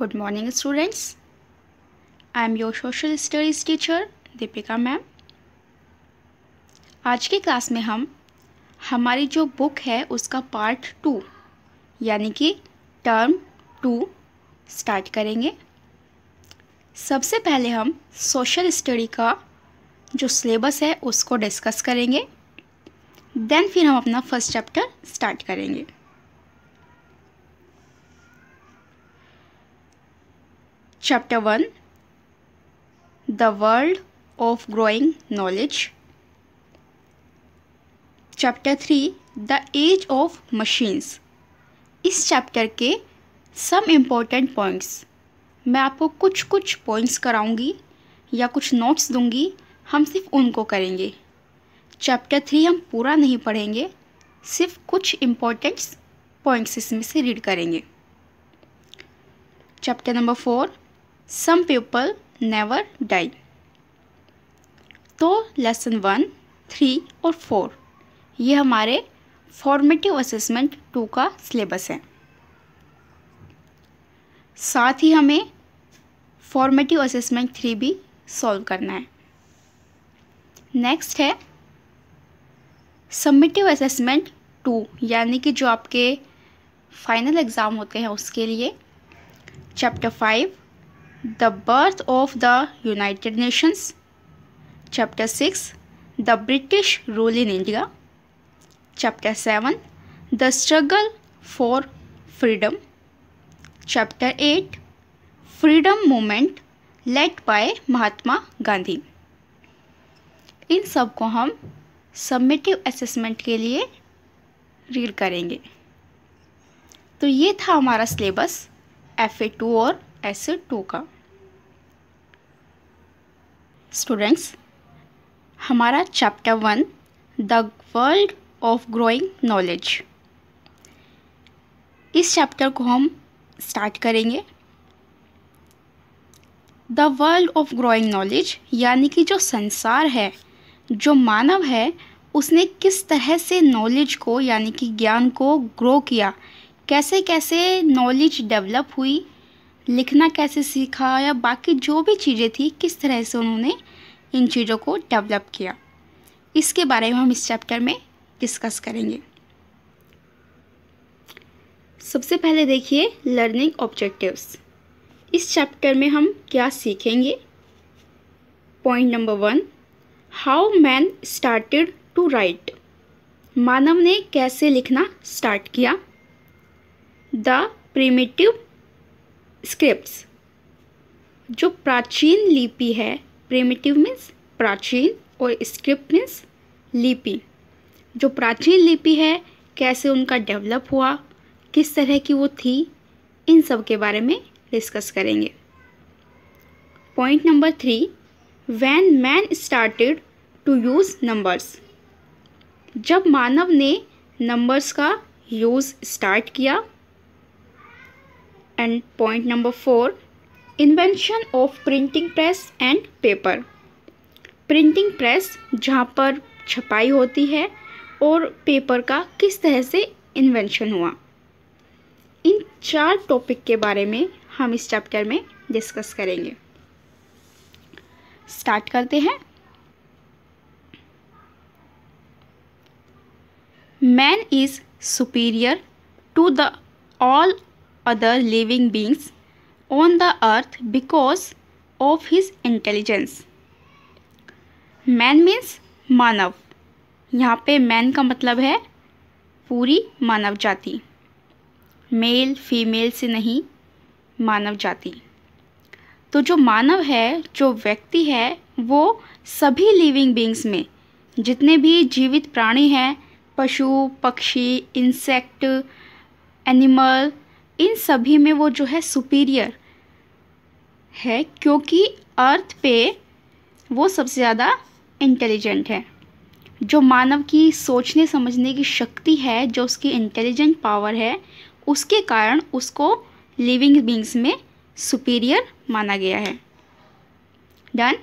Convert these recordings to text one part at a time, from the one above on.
Good morning students I am your social studies teacher Deepika ma'am आज की class में हम हमारी जो बुक है उसका पार्ट टू यानी कि टर्म टू स्टार्ट करेंगे सबसे पहले हम सोशल स्टडी का जो सिलेबस है उसको डिस्कस करेंगे देन फिर हम अपना फर्स्ट चैप्टर स्टार्ट करेंगे Chapter 1 The World of Growing Knowledge Chapter 3 The Age of Machines इस चैप्टर के सम इम्पॉर्टेंट पॉइंट्स मैं आपको कुछ कुछ पॉइंट्स कराऊंगी या कुछ नोट्स दूंगी हम सिर्फ उनको करेंगे चैप्टर थ्री हम पूरा नहीं पढ़ेंगे सिर्फ कुछ इम्पोर्टेंट्स पॉइंट्स इसमें से रीड करेंगे chapter number four some people never die तो लेसन वन थ्री और फोर ये हमारे फॉर्मेटिव असेसमेंट टू का सिलेबस है साथ ही हमें फॉर्मेटिव असेसमेंट थ्री भी सॉल्व करना है नेक्स्ट है सबमिटिव असेसमेंट टू यानी कि जो आपके फाइनल एग्ज़ाम होते हैं उसके लिए chapter five the birth of the United Nations chapter 6 the british rule in india chapter 7 the struggle for freedom chapter 8 freedom movement led by Mahatma Gandhi इन सब को हम सबमिटिव असेसमेंट के लिए रीड करेंगे तो ये था हमारा सिलेबस एफ ए टू और एसिड टू का स्टूडेंट्स हमारा chapter one the world of growing knowledge इस चैप्टर को हम स्टार्ट करेंगे the world of growing knowledge यानी कि जो संसार है जो मानव है उसने किस तरह से नॉलेज को यानी कि ज्ञान को ग्रो किया कैसे कैसे नॉलेज डेवलप हुई लिखना कैसे सीखा या बाकी जो भी चीज़ें थी किस तरह से उन्होंने इन चीज़ों को डेवलप किया इसके बारे में हम इस चैप्टर में डिस्कस करेंगे सबसे पहले देखिए लर्निंग ऑब्जेक्टिव्स इस चैप्टर में हम क्या सीखेंगे point number one how man started to write मानव ने कैसे लिखना स्टार्ट किया द प्रिमेटिव स्क्रिप्ट्स जो प्राचीन लिपि है प्रेमिटिव मीन्स प्राचीन और स्क्रिप्ट मीन्स लिपि जो प्राचीन लिपि है कैसे उनका डेवलप हुआ किस तरह की वो थी इन सब के बारे में डिस्कस करेंगे point number three when man started to use numbers जब मानव ने नंबर्स का यूज़ स्टार्ट किया and point number 4 invention of printing press and paper printing press जहाँ पर छपाई होती है और पेपर का किस तरह से इन्वेंशन हुआ इन चार टॉपिक के बारे में हम इस चैप्टर में डिस्कस करेंगे स्टार्ट करते हैं man is superior to the all other living beings on the earth because of his intelligence. Man means मानव यहाँ पे मैन का मतलब है पूरी मानव जाति मेल फीमेल से नहीं मानव जाति तो जो मानव है जो व्यक्ति है वो सभी लिविंग बींग्स में जितने भी जीवित प्राणी हैं पशु पक्षी इंसेक्ट एनिमल इन सभी में वो जो है सुपीरियर है क्योंकि अर्थ पे वो सबसे ज़्यादा इंटेलिजेंट है जो मानव की सोचने समझने की शक्ति है जो उसकी इंटेलिजेंट पावर है उसके कारण उसको लिविंग बींग्स में सुपीरियर माना गया है डन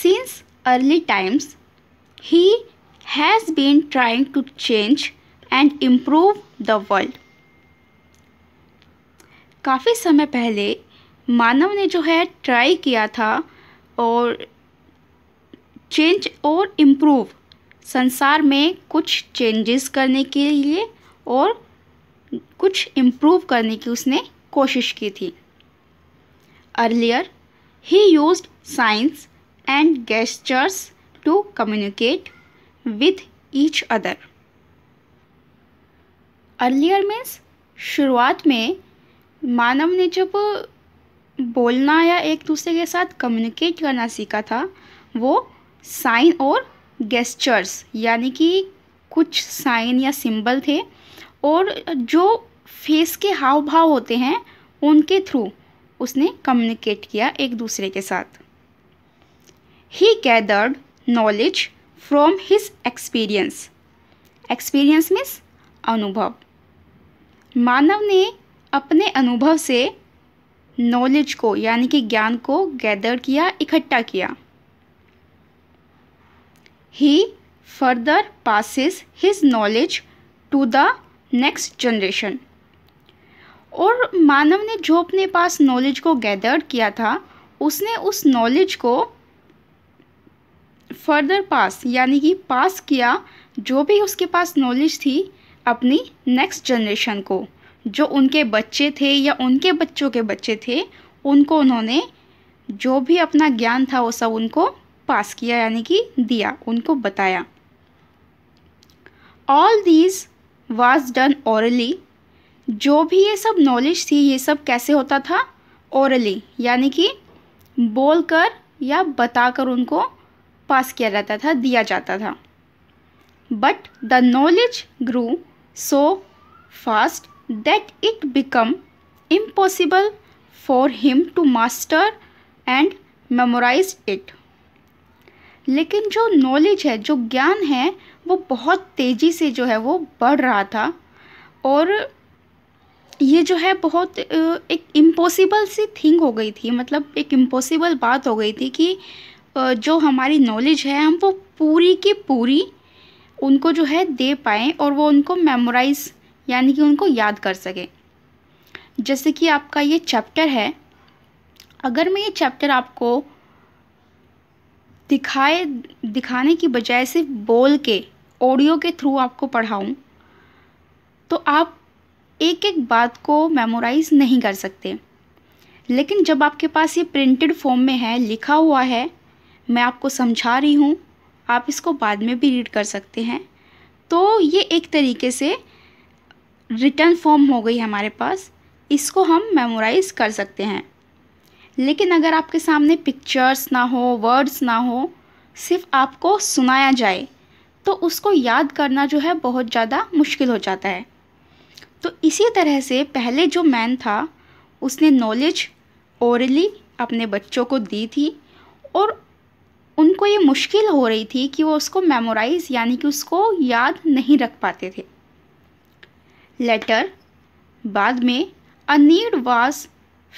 सिंस अर्ली टाइम्स ही has been trying to change and improve the world काफ़ी समय पहले मानव ने जो है ट्राई किया था और चेंज और इम्प्रूव संसार में कुछ चेंजेस करने के लिए और कुछ इम्प्रूव करने की उसने कोशिश की थी अर्लियर ही use signs and gestures to communicate with each other earlier means शुरुआत में मानव ने जब बोलना या एक दूसरे के साथ कम्युनिकेट करना सीखा था वो साइन और गेस्चर्स यानी कि कुछ साइन या सिंबल थे और जो फेस के हाव भाव होते हैं उनके थ्रू उसने कम्युनिकेट किया एक दूसरे के साथ ही gathered knowledge from his experience experience means अनुभव मानव ने अपने अनुभव से नॉलेज को यानी कि ज्ञान को गैदर किया इकट्ठा किया ही further passes his knowledge to the next generation और मानव ने जो अपने पास नॉलेज को गैदर किया था उसने उस नॉलेज को फर्दर पास यानी कि पास किया जो भी उसके पास नॉलेज थी अपनी नेक्स्ट जनरेशन को जो उनके बच्चे थे या उनके बच्चों के बच्चे थे उनको उन्होंने जो भी अपना ज्ञान था वो सब उनको पास किया यानी कि दिया उनको बताया all these was done orally जो भी ये सब नॉलेज थी ये सब कैसे होता था औरली यानी कि बोल कर या बता कर उनको पास किया जाता था दिया जाता था but the knowledge grew so fast that it become impossible for him to master and memorize it. लेकिन जो नॉलेज है जो ज्ञान है वो बहुत तेज़ी से जो है वो बढ़ रहा था और ये जो है बहुत एक इम्पॉसिबल सी थिंग हो गई थी मतलब एक इम्पॉसिबल बात हो गई थी कि जो हमारी नॉलेज है हम वो पूरी की पूरी उनको जो है दे पाएँ और वो उनको मेमोराइज़ यानी कि उनको याद कर सकें जैसे कि आपका ये चैप्टर है अगर मैं ये चैप्टर आपको दिखाए दिखाने की बजाय सिर्फ बोल के ऑडियो के थ्रू आपको पढ़ाऊँ तो आप एक एक बात को मेमोराइज़ नहीं कर सकते लेकिन जब आपके पास ये प्रिंटेड फॉर्म में है लिखा हुआ है मैं आपको समझा रही हूँ आप इसको बाद में भी रीड कर सकते हैं तो ये एक तरीके से रिटर्न फॉर्म हो गई हमारे पास इसको हम मेमोराइज़ कर सकते हैं लेकिन अगर आपके सामने पिक्चर्स ना हो वर्ड्स ना हो सिर्फ आपको सुनाया जाए तो उसको याद करना जो है बहुत ज़्यादा मुश्किल हो जाता है तो इसी तरह से पहले जो मैन था उसने नॉलेज ओरली अपने बच्चों को दी थी और उनको ये मुश्किल हो रही थी कि वो उसको मेमोराइज यानी कि उसको याद नहीं रख पाते थे लेटर बाद में a need was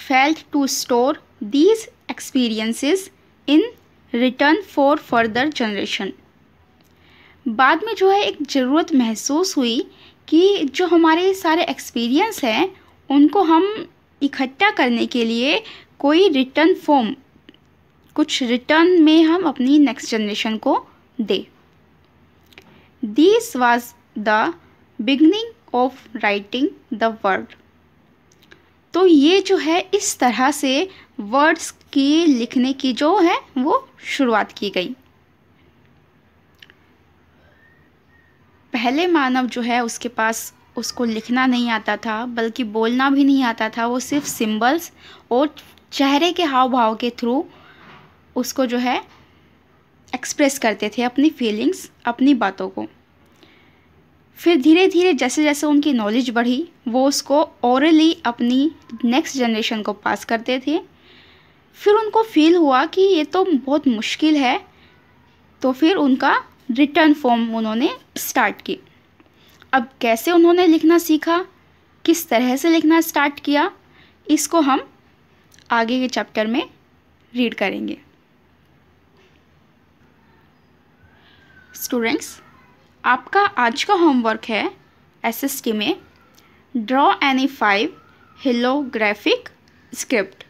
felt to store these experiences in written for further generation बाद में जो है एक ज़रूरत महसूस हुई कि जो हमारे सारे एक्सपीरियंस हैं उनको हम इकट्ठा करने के लिए कोई रिटर्न फॉर्म कुछ रिटर्न में हम अपनी नेक्स्ट जनरेशन को दे this was the beginning of writing the word तो ये जो है इस तरह से वर्ड्स की लिखने की जो है वो शुरुआत की गई पहले मानव जो है उसके पास उसको लिखना नहीं आता था बल्कि बोलना भी नहीं आता था वो सिर्फ सिंबल्स और चेहरे के हाव भाव के थ्रू उसको जो है एक्सप्रेस करते थे अपनी फीलिंग्स अपनी बातों को फिर धीरे धीरे जैसे जैसे उनकी नॉलेज बढ़ी वो उसको औरली अपनी नेक्स्ट जनरेशन को पास करते थे फिर उनको फील हुआ कि ये तो बहुत मुश्किल है तो फिर उनका रिटर्न फॉर्म उन्होंने स्टार्ट की अब कैसे उन्होंने लिखना सीखा किस तरह से लिखना स्टार्ट किया इसको हम आगे के चैप्टर में रीड करेंगे स्टूडेंट्स आपका आज का होमवर्क है एसएसटी में draw any five hieroglyphic script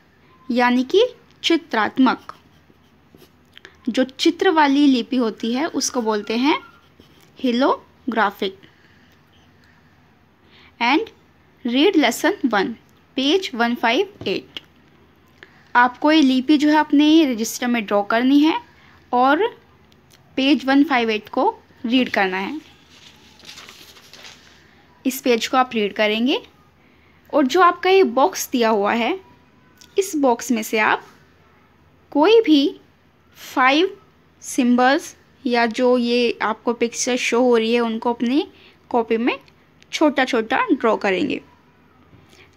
यानी कि चित्रात्मक जो चित्र वाली लिपि होती है उसको बोलते हैं hieroglyphic and read lesson one page one five eight आपको ये लिपि जो है अपने रजिस्टर में ड्रॉ करनी है और पेज 158 को रीड करना है इस पेज को आप रीड करेंगे और जो आपका ये बॉक्स दिया हुआ है इस बॉक्स में से आप कोई भी फाइव सिंबल्स या जो ये आपको पिक्चर शो हो रही है उनको अपनी कॉपी में छोटा छोटा ड्रॉ करेंगे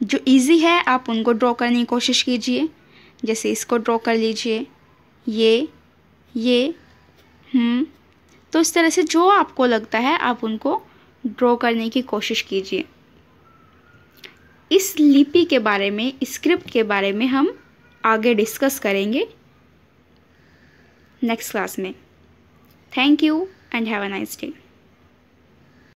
जो इजी है आप उनको ड्रॉ करने की कोशिश कीजिए जैसे इसको ड्रॉ कर लीजिए ये ये हम्म। तो इस तरह से जो आपको लगता है आप उनको ड्रॉ करने की कोशिश कीजिए इस लिपि के बारे में स्क्रिप्ट के बारे में हम आगे डिस्कस करेंगे नेक्स्ट क्लास में thank you and have a nice day